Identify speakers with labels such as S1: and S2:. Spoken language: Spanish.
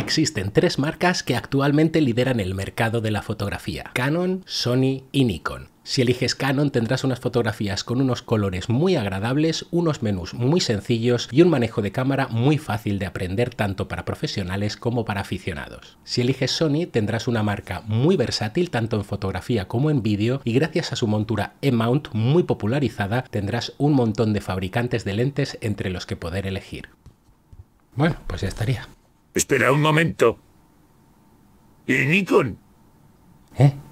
S1: Existen tres marcas que actualmente lideran el mercado de la fotografía, Canon, Sony y Nikon. Si eliges Canon tendrás unas fotografías con unos colores muy agradables, unos menús muy sencillos y un manejo de cámara muy fácil de aprender tanto para profesionales como para aficionados. Si eliges Sony tendrás una marca muy versátil tanto en fotografía como en vídeo y gracias a su montura E-mount muy popularizada tendrás un montón de fabricantes de lentes entre los que poder elegir.
S2: Bueno, pues ya estaría. Espera
S3: un momento. ¿Y Nikon?
S4: ¿Eh?